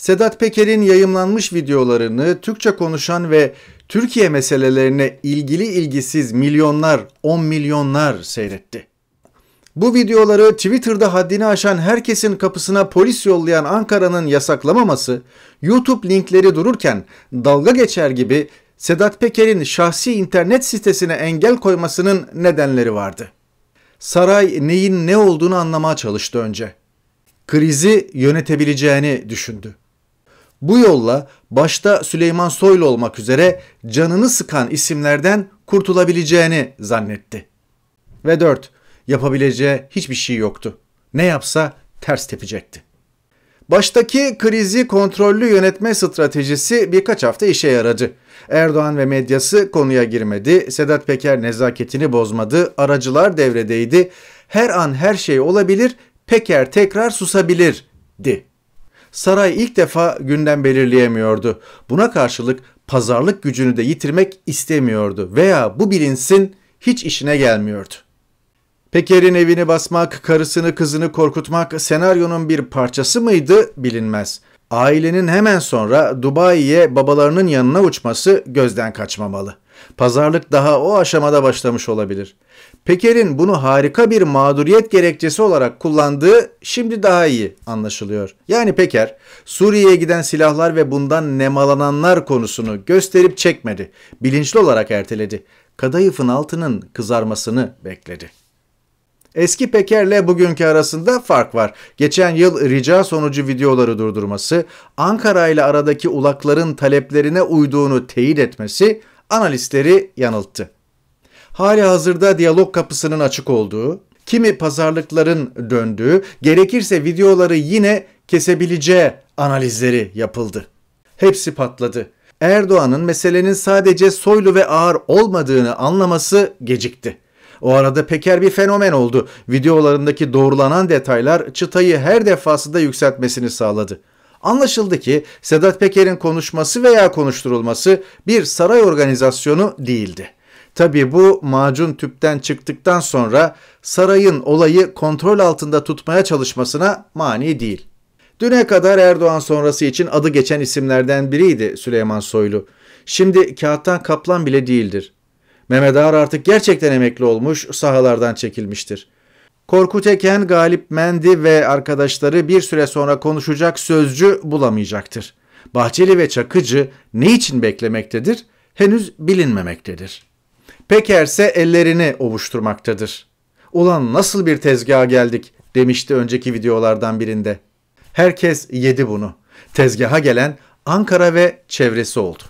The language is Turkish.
Sedat Peker'in yayımlanmış videolarını Türkçe konuşan ve Türkiye meselelerine ilgili ilgisiz milyonlar, on milyonlar seyretti. Bu videoları Twitter'da haddini aşan herkesin kapısına polis yollayan Ankara'nın yasaklamaması, YouTube linkleri dururken dalga geçer gibi Sedat Peker'in şahsi internet sitesine engel koymasının nedenleri vardı. Saray neyin ne olduğunu anlamaya çalıştı önce. Krizi yönetebileceğini düşündü. Bu yolla başta Süleyman Soylu olmak üzere canını sıkan isimlerden kurtulabileceğini zannetti. Ve 4. Yapabileceği hiçbir şey yoktu. Ne yapsa ters tepecekti. Baştaki krizi kontrollü yönetme stratejisi birkaç hafta işe yaradı. Erdoğan ve medyası konuya girmedi, Sedat Peker nezaketini bozmadı, aracılar devredeydi. Her an her şey olabilir, Peker tekrar susabilirdi saray ilk defa günden belirleyemiyordu. Buna karşılık pazarlık gücünü de yitirmek istemiyordu veya bu bilinsin hiç işine gelmiyordu. Peker'in evini basmak, karısını kızını korkutmak senaryonun bir parçası mıydı bilinmez. Ailenin hemen sonra Dubai'ye babalarının yanına uçması gözden kaçmamalı. Pazarlık daha o aşamada başlamış olabilir. Peker'in bunu harika bir mağduriyet gerekçesi olarak kullandığı şimdi daha iyi anlaşılıyor. Yani Peker, Suriye'ye giden silahlar ve bundan nemalananlar konusunu gösterip çekmedi. Bilinçli olarak erteledi. Kadayıf'ın altının kızarmasını bekledi. Eski Peker'le bugünkü arasında fark var. Geçen yıl rica sonucu videoları durdurması, Ankara ile aradaki ulakların taleplerine uyduğunu teyit etmesi analistleri yanılttı hali hazırda diyalog kapısının açık olduğu, kimi pazarlıkların döndüğü, gerekirse videoları yine kesebileceği analizleri yapıldı. Hepsi patladı. Erdoğan'ın meselenin sadece soylu ve ağır olmadığını anlaması gecikti. O arada Peker bir fenomen oldu. Videolarındaki doğrulanan detaylar çıtayı her defasında yükseltmesini sağladı. Anlaşıldı ki Sedat Peker'in konuşması veya konuşturulması bir saray organizasyonu değildi. Tabii bu macun tüpten çıktıktan sonra sarayın olayı kontrol altında tutmaya çalışmasına mani değil. Düne kadar Erdoğan sonrası için adı geçen isimlerden biriydi Süleyman Soylu. Şimdi kağıttan kaplan bile değildir. Mehmet Ağar artık gerçekten emekli olmuş, sahalardan çekilmiştir. Korkut Eken, Galip Mendi ve arkadaşları bir süre sonra konuşacak sözcü bulamayacaktır. Bahçeli ve Çakıcı ne için beklemektedir? Henüz bilinmemektedir. Pekerse ellerini ovuşturmaktadır. Ulan nasıl bir tezgaha geldik demişti önceki videolardan birinde. Herkes yedi bunu. Tezgaha gelen Ankara ve çevresi oldu.